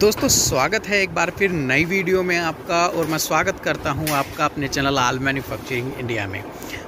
दोस्तों स्वागत है एक बार फिर नई वीडियो में आपका और मैं स्वागत करता हूं आपका अपने चैनल आल मैन्युफैक्चरिंग इंडिया में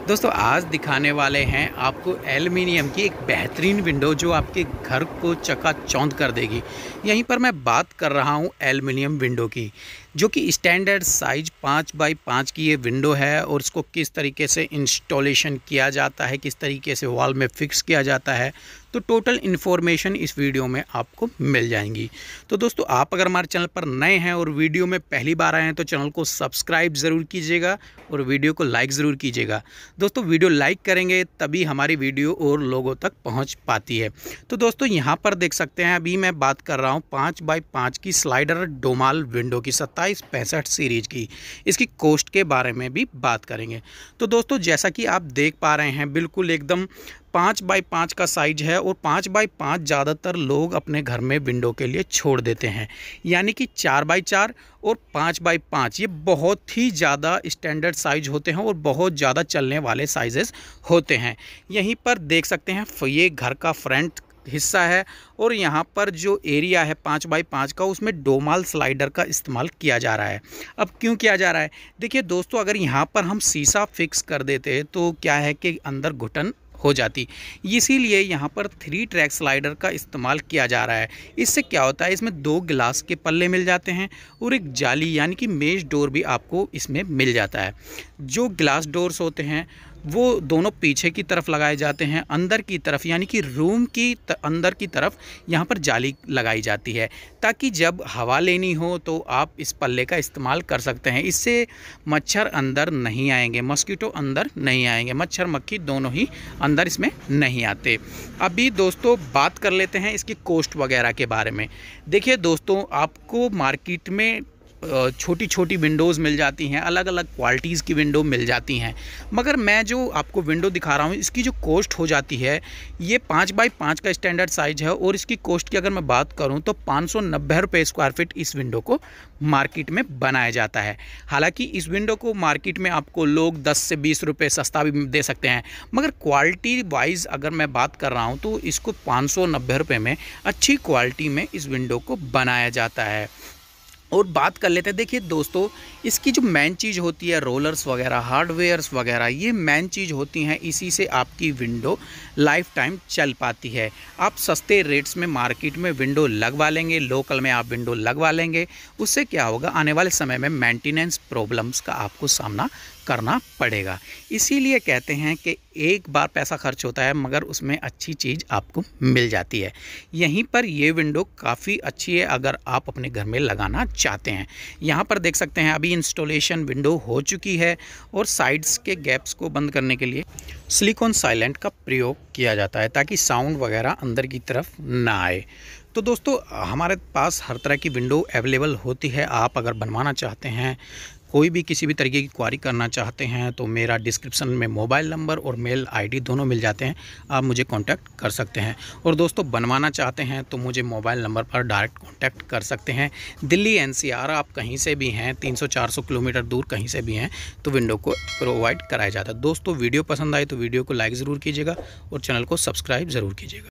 दोस्तों आज दिखाने वाले हैं आपको एल्युमिनियम की एक बेहतरीन विंडो जो आपके घर को चौंध कर देगी यहीं पर मैं बात कर रहा हूं एल्युमिनियम विंडो की जो कि स्टैंडर्ड साइज पाँच बाई पाँच की ये विंडो है और इसको किस तरीके से इंस्टॉलेशन किया जाता है किस तरीके से वॉल में फिक्स किया जाता है तो टोटल इन्फॉर्मेशन इस वीडियो में आपको मिल जाएंगी तो दोस्तों आप अगर हमारे चैनल पर नए हैं और वीडियो में पहली बार आए हैं तो चैनल को सब्सक्राइब ज़रूर कीजिएगा और वीडियो को लाइक ज़रूर कीजिएगा दोस्तों वीडियो लाइक करेंगे तभी हमारी वीडियो और लोगों तक पहुंच पाती है तो दोस्तों यहाँ पर देख सकते हैं अभी मैं बात कर रहा हूँ पाँच बाई पाँच की स्लाइडर डोमाल विंडो की सत्ता सत्ताईस पैंसठ सीरीज़ की इसकी कोस्ट के बारे में भी बात करेंगे तो दोस्तों जैसा कि आप देख पा रहे हैं बिल्कुल एकदम पाँच बाई पाँच का साइज है और पाँच बाई पाँच ज़्यादातर लोग अपने घर में विंडो के लिए छोड़ देते हैं यानी कि चार बाई चार और पाँच बाई पाँच ये बहुत ही ज़्यादा स्टैंडर्ड साइज होते हैं और बहुत ज़्यादा चलने वाले साइजेस होते हैं यहीं पर देख सकते हैं ये घर का फ्रंट हिस्सा है और यहाँ पर जो एरिया है पाँच बाई पाँच का उसमें डोमाल स्लाइडर का इस्तेमाल किया जा रहा है अब क्यों किया जा रहा है देखिए दोस्तों अगर यहाँ पर हम शीशा फिक्स कर देते हैं तो क्या है कि अंदर घुटन हो जाती इसीलिए यहाँ पर थ्री ट्रैक स्लाइडर का इस्तेमाल किया जा रहा है इससे क्या होता है इसमें दो गिलास के पल्ले मिल जाते हैं और एक जाली यानी कि मेज डोर भी आपको इसमें मिल जाता है जो गिलास डोर्स होते हैं वो दोनों पीछे की तरफ लगाए जाते हैं अंदर की तरफ यानी कि रूम की त, अंदर की तरफ यहाँ पर जाली लगाई जाती है ताकि जब हवा लेनी हो तो आप इस पल्ले का इस्तेमाल कर सकते हैं इससे मच्छर अंदर नहीं आएंगे मस्कीटो अंदर नहीं आएंगे मच्छर मक्खी दोनों ही अंदर इसमें नहीं आते अभी दोस्तों बात कर लेते हैं इसकी कोस्ट वगैरह के बारे में देखिए दोस्तों आपको मार्केट में छोटी छोटी विंडोज़ मिल जाती हैं अलग अलग क्वालिटीज़ की विंडो मिल जाती हैं मगर मैं जो आपको विंडो दिखा रहा हूँ इसकी जो कॉस्ट हो जाती है ये पाँच बाई पाँच का स्टैंडर्ड साइज़ है और इसकी कॉस्ट की अगर मैं बात करूँ तो पाँच सौ नब्बे रुपये स्क्वायर फिट इस विंडो को मार्केट में बनाया जाता है हालाँकि इस विंडो को मार्केट में आपको लोग दस से बीस रुपये सस्ता भी दे सकते हैं मगर क्वालिटी वाइज अगर मैं बात कर रहा हूँ तो इसको पाँच सौ नब्बे रुपये में अच्छी क्वालिटी में इस विंडो को बनाया जाता है और बात कर लेते हैं देखिए दोस्तों इसकी जो मेन चीज़ होती है रोलर्स वगैरह हार्डवेयर्स वगैरह ये मेन चीज़ होती हैं इसी से आपकी विंडो लाइफ टाइम चल पाती है आप सस्ते रेट्स में मार्केट में विंडो लगवा लेंगे लोकल में आप विंडो लगवा लेंगे उससे क्या होगा आने वाले समय में मेंटेनेंस प्रॉब्लम्स का आपको सामना करना पड़ेगा इसीलिए कहते हैं कि एक बार पैसा खर्च होता है मगर उसमें अच्छी चीज़ आपको मिल जाती है यहीं पर ये विंडो काफ़ी अच्छी है अगर आप अपने घर में लगाना चाहते हैं यहाँ पर देख सकते हैं अभी इंस्टॉलेशन विंडो हो चुकी है और साइड्स के गैप्स को बंद करने के लिए सिलिकॉन साइलेंट का प्रयोग किया जाता है ताकि साउंड वगैरह अंदर की तरफ ना आए तो दोस्तों हमारे पास हर तरह की विंडो अवेलेबल होती है आप अगर बनवाना चाहते हैं कोई भी किसी भी तरीके की क्वारी करना चाहते हैं तो मेरा डिस्क्रिप्शन में मोबाइल नंबर और मेल आईडी दोनों मिल जाते हैं आप मुझे कांटेक्ट कर सकते हैं और दोस्तों बनवाना चाहते हैं तो मुझे मोबाइल नंबर पर डायरेक्ट कांटेक्ट कर सकते हैं दिल्ली एनसीआर आप कहीं से भी हैं 300-400 किलोमीटर दूर कहीं से भी हैं तो विंडो को प्रोवाइड कराया जाता है दोस्तों वीडियो पसंद आए तो वीडियो को लाइक ज़रूर कीजिएगा और चैनल को सब्सक्राइब ज़रूर कीजिएगा